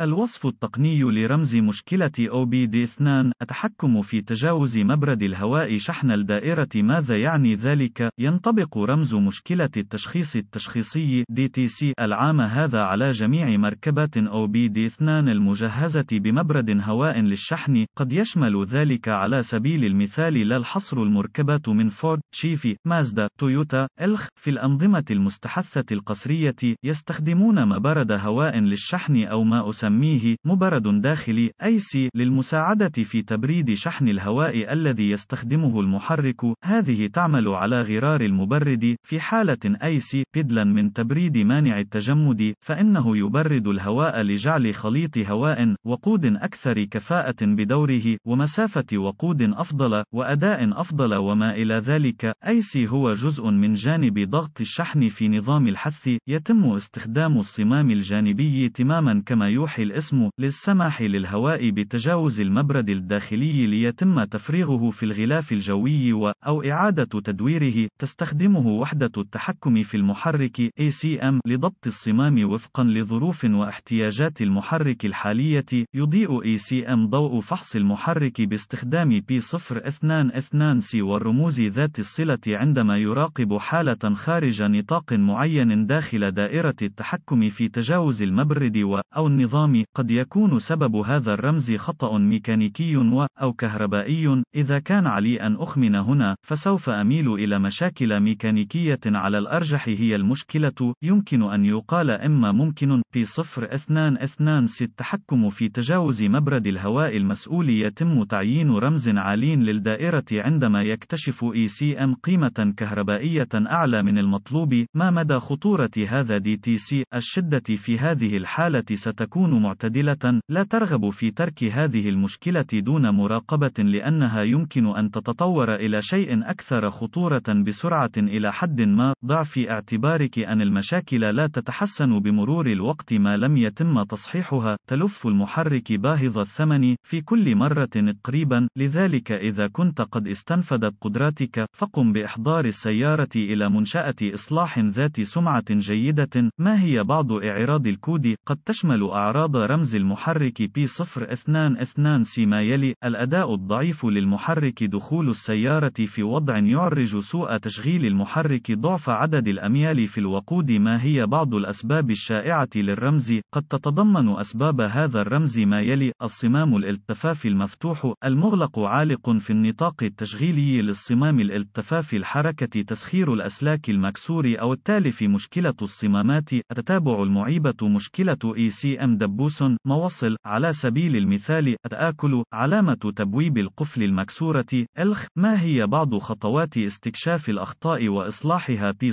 الوصف التقني لرمز مشكلة OBD2 التحكم في تجاوز مبرد الهواء شحن الدائرة ماذا يعني ذلك؟ ينطبق رمز مشكلة التشخيص التشخيصي DTC العام هذا على جميع مركبات OBD2 المجهزة بمبرد هواء للشحن قد يشمل ذلك على سبيل المثال لا الحصر المركبات من فورد، شيفي، مازدا، تويوتا، إلخ في الأنظمة المستحثة القصرية يستخدمون مبرد هواء للشحن أو ما أسمى نسميه مبرد داخلي أي سي للمساعدة في تبريد شحن الهواء الذي يستخدمه المحرك. هذه تعمل على غرار المبرد في حالة أي سي بدلا من تبريد مانع التجمد فإنه يبرد الهواء لجعل خليط هواء وقود أكثر كفاءة بدوره ومسافة وقود أفضل وأداء أفضل وما إلى ذلك أي سي هو جزء من جانب ضغط الشحن في نظام الحث يتم استخدام الصمام الجانبي تماما كما يوحي الاسم للسماح للهواء بتجاوز المبرد الداخلي ليتم تفريغه في الغلاف الجوي و أو إعادة تدويره تستخدمه وحدة التحكم في المحرك ACM لضبط الصمام وفقا لظروف واحتياجات المحرك الحالية يضيء ACM ضوء فحص المحرك باستخدام P022C والرموز ذات الصلة عندما يراقب حالة خارج نطاق معين داخل دائرة التحكم في تجاوز المبرد و أو النظام النظام قد يكون سبب هذا الرمز خطأ ميكانيكي و أو كهربائي إذا كان علي أن أخمن هنا فسوف أميل إلى مشاكل ميكانيكية على الأرجح هي المشكلة يمكن أن يقال إما ممكن بي 0226 التحكم في تجاوز مبرد الهواء المسؤول يتم تعيين رمز عالي للدائرة عندما يكتشف ECM قيمة كهربائية أعلى من المطلوب ما مدى خطورة هذا DTC الشدة في هذه الحالة ستكون معتدلة، لا ترغب في ترك هذه المشكلة دون مراقبة لأنها يمكن أن تتطور إلى شيء أكثر خطورة بسرعة إلى حد ما. ضع في اعتبارك أن المشاكل لا تتحسن بمرور الوقت ما لم يتم تصحيحها. تلف المحرك باهظ الثمن في كل مرة قريبا، لذلك إذا كنت قد استنفدت قدراتك، فقم بإحضار السيارة إلى منشأة إصلاح ذات سمعة جيدة. ما هي بعض إعراض الكود؟ قد تشمل أعراض رياض رمز المحرك p 022 C ما سيما يلي الأداء الضعيف للمحرك دخول السيارة في وضع يعرج سوء تشغيل المحرك ضعف عدد الأميال في الوقود ما هي بعض الأسباب الشائعة للرمز قد تتضمن أسباب هذا الرمز ما يلي الصمام الالتفاف المفتوح المغلق عالق في النطاق التشغيلي للصمام الالتفاف الحركة تسخير الأسلاك المكسور أو التالف مشكلة الصمامات التتابع المعيبة مشكلة ECMW تبوس موصل على سبيل المثال التآكل علامة تبويب القفل المكسورة الخ ما هي بعض خطوات استكشاف الأخطاء وإصلاحها p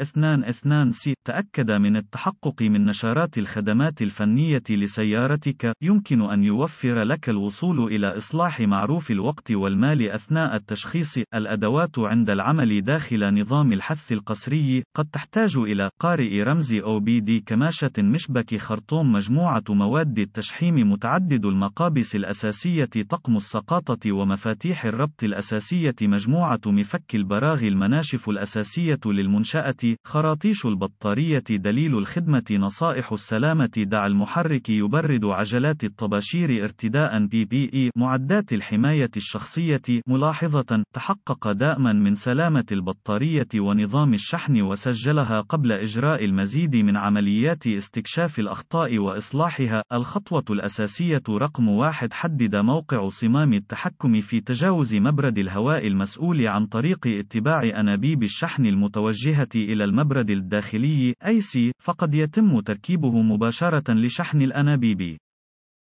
022 c تأكد من التحقق من نشرات الخدمات الفنية لسيارتك يمكن أن يوفر لك الوصول إلى إصلاح معروف الوقت والمال أثناء التشخيص الأدوات عند العمل داخل نظام الحث القسري قد تحتاج إلى قارئ رمز OBD كماشة مشبك خرطوم مجموعة مواد التشحيم متعدد المقابس الأساسية طقم السقاطة ومفاتيح الربط الأساسية مجموعة مفك البراغي المناشف الأساسية للمنشأة خراطيش البطارية دليل الخدمة نصائح السلامة دع المحرك يبرد عجلات الطباشير ارتداء بي بي إي معدات الحماية الشخصية ملاحظة تحقق دائما من سلامة البطارية ونظام الشحن وسجلها قبل إجراء المزيد من عمليات استكشاف الأخطاء وإصلاح إيضاحها الخطوة الأساسية رقم واحد حدد موقع صمام التحكم في تجاوز مبرد الهواء المسؤول عن طريق اتباع أنابيب الشحن المتوجهة إلى المبرد الداخلي أي سي فقد يتم تركيبه مباشرة لشحن الأنابيب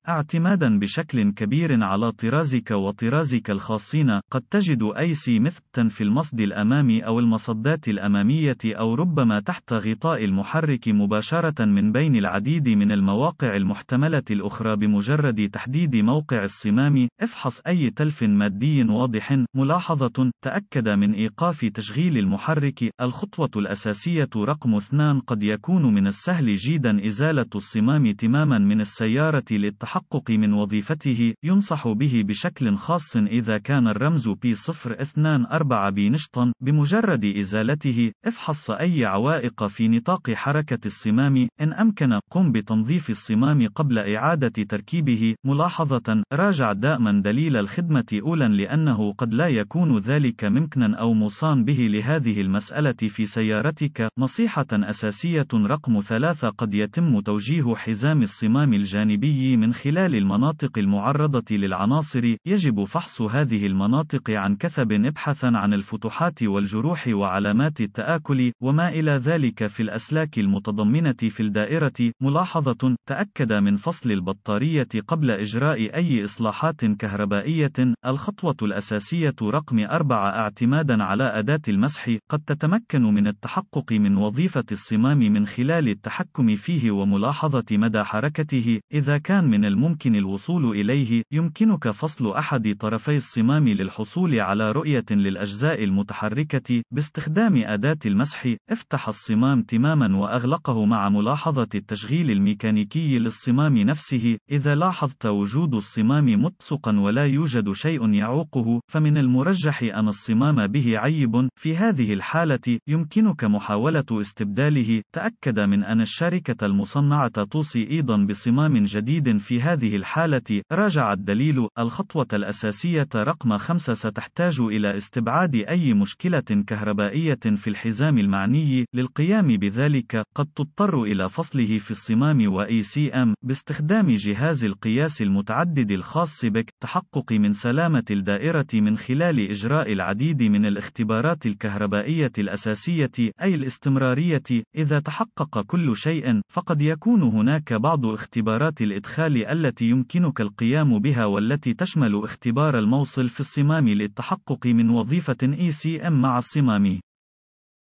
اعتمادا بشكل كبير على طرازك وطرازك الخاصين قد تجد أي سي مثبتا في المصد الأمامي أو المصدات الأمامية أو ربما تحت غطاء المحرك مباشرة من بين العديد من المواقع المحتملة الأخرى بمجرد تحديد موقع الصمام افحص أي تلف مادي واضح ملاحظة تأكد من إيقاف تشغيل المحرك الخطوة الأساسية رقم 2 قد يكون من السهل جيدا إزالة الصمام تماما من السيارة للتحقق التحقق من وظيفته ينصح به بشكل خاص إذا كان الرمز p 024 بنشطا بمجرد إزالته افحص أي عوائق في نطاق حركة الصمام إن أمكن قم بتنظيف الصمام قبل إعادة تركيبه ملاحظة راجع دائما دليل الخدمة أولا لأنه قد لا يكون ذلك ممكنا أو مصان به لهذه المسألة في سيارتك نصيحة أساسية رقم ثلاثة قد يتم توجيه حزام الصمام الجانبي من خلال خلال المناطق المعرضة للعناصر، يجب فحص هذه المناطق عن كثب إبحاثًا عن الفتوحات والجروح وعلامات التآكل، وما إلى ذلك في الأسلاك المتضمنة في الدائرة. ملاحظة: تأكد من فصل البطارية قبل إجراء أي إصلاحات كهربائية. الخطوة الأساسية رقم 4 اعتمادًا على أداة المسح، قد تتمكن من التحقق من وظيفة الصمام من خلال التحكم فيه وملاحظة مدى حركته، إذا كان من الممكن الوصول إليه، يمكنك فصل أحد طرفي الصمام للحصول على رؤية للأجزاء المتحركة باستخدام أداة المسح. افتح الصمام تماما وأغلقه مع ملاحظة التشغيل الميكانيكي للصمام نفسه. إذا لاحظت وجود الصمام متسقا ولا يوجد شيء يعوقه، فمن المرجح أن الصمام به عيب. في هذه الحالة، يمكنك محاولة استبداله. تأكد من أن الشركة المصنعة توصي أيضا بصمام جديد في في هذه الحالة، راجع الدليل الخطوة الأساسية رقم 5 ستحتاج إلى استبعاد أي مشكلة كهربائية في الحزام المعني، للقيام بذلك، قد تضطر إلى فصله في الصمام و ACM باستخدام جهاز القياس المتعدد الخاص بك، تحقق من سلامة الدائرة من خلال إجراء العديد من الاختبارات الكهربائية الأساسية أي الاستمرارية، إذا تحقق كل شيء، فقد يكون هناك بعض اختبارات الإدخال التي يمكنك القيام بها والتي تشمل اختبار الموصل في الصمام للتحقق من وظيفة ECM مع الصمام.